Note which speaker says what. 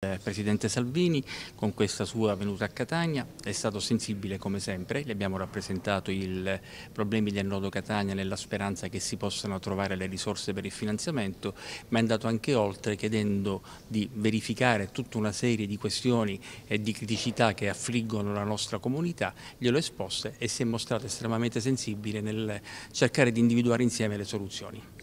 Speaker 1: Eh, Presidente Salvini con questa sua venuta a Catania è stato sensibile come sempre, gli abbiamo rappresentato i problemi del nodo Catania nella speranza che si possano trovare le risorse per il finanziamento, ma è andato anche oltre chiedendo di verificare tutta una serie di questioni e di criticità che affliggono la nostra comunità, glielo esposte e si è mostrato estremamente sensibile nel cercare di individuare insieme le soluzioni.